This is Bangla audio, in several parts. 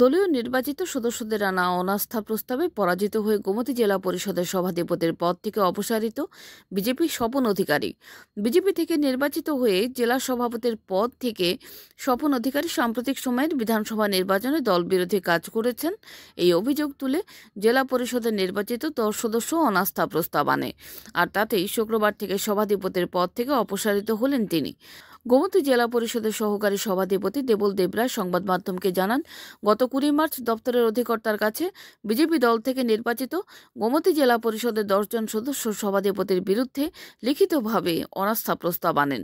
দলীয় নির্বাচিত সদস্যদের আনা অনাস্থা প্রস্তাবে পরাজিত হয়ে গোমতী জেলা পরিষদের সভাধিপতির পদ থেকে অপসারিত বিজেপি স্বপন অধিকারী বিজেপি থেকে নির্বাচিত হয়ে জেলা সভাপতির পদ থেকে স্বপন অধিকারী সাম্প্রতিক সময়ের বিধানসভা নির্বাচনে দল বিরোধী কাজ করেছেন এই অভিযোগ তুলে জেলা পরিষদের নির্বাচিত দশ সদস্য অনাস্থা প্রস্তাব আনে আর তাতেই শুক্রবার থেকে সভাধিপতির পদ থেকে অপসারিত হলেন তিনি গোমতী জেলা পরিষদের সহকারী সভাধিপতি দেবল দেবরা সংবাদ মাধ্যমকে জানান গত কুড়ি মার্চ দপ্তরের অধিকর্তার কাছে বিজেপি দল থেকে নির্বাচিত গোমতী জেলা পরিষদের দশজন সদস্য সভাধিপতির বিরুদ্ধে লিখিতভাবে অনাস্থা প্রস্তাব আনেন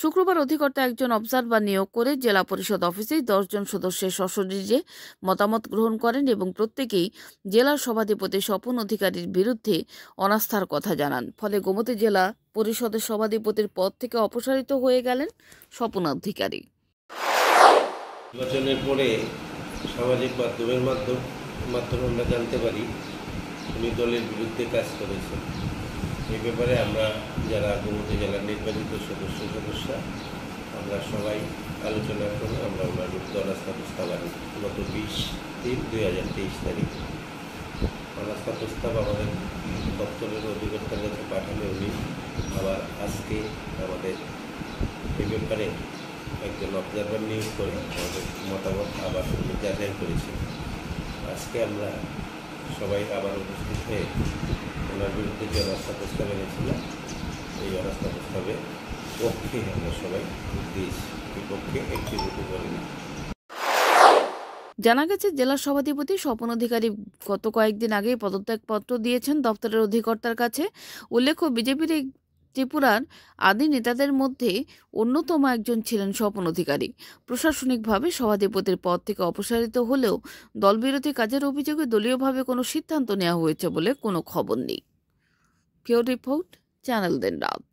শুক্রবার অধিকর্তা একজন অবজারভার নিয়োগ করে জেলা পরিষদ অফিসেই দশজন সদস্যের সশরীরে মতামত গ্রহণ করেন এবং প্রত্যেকেই জেলা সভাধিপতি স্বপন অধিকারীর বিরুদ্ধে অনাস্থার কথা জানান ফলে গোমতী জেলা পরিষদের সভাধিপতির পদ থেকে অপসারিত হয়ে গেলেন স্বপন অধিকারী নির্বাচনের পরে সামাজিক মাধ্যমের মাধ্যম মাধ্যমে আমরা জানতে পারি উনি দলের বিরুদ্ধে কাজ করেছেন এ ব্যাপারে আমরা যারা গোমতী জেলার নির্বাচিত সদস্য সদস্য আমরা সবাই আলোচনা করে আমরা ওনার দল আস্থা প্রস্তাব আনি গত বিশ তিন দুই হাজার তেইশ তারিখ অনাস্থা প্রস্তাব আমাদের দপ্তরের অধিকর্তার কাছে পাঠালে উনি আবার আজকে আমাদের এই ব্যাপারে একজন অবজারভার নিয়োগ করে আমাদের মতামত আবার যাচাই করেছি আজকে আমরা সবাই আবার উপস্থিত হয়ে ওনার বিরুদ্ধে যে অনাস্থা প্রস্তাব এনেছিলাম এই অনাস্থা প্রস্তাবে পক্ষে আমরা সবাই দিয়েছি বিপক্ষে একটি রুটু করিনি জানা গেছে জেলা সভাধিপতি স্বপন অধিকারী গত কয়েকদিন আগে পদত্যাগপত্র দিয়েছেন দপ্তরের অধিকর্তার কাছে উল্লেখ্য বিজেপির এই ত্রিপুরার আদি নেতাদের মধ্যে অন্যতম একজন ছিলেন স্বপন অধিকারী প্রশাসনিকভাবে সভাধিপতির পদ থেকে অপসারিত হলেও দলবিরোধী কাজের অভিযোগে দলীয়ভাবে কোনো সিদ্ধান্ত নেওয়া হয়েছে বলে কোনো খবর নেই কেউ রিপোর্ট চ্যানেল দেন রাত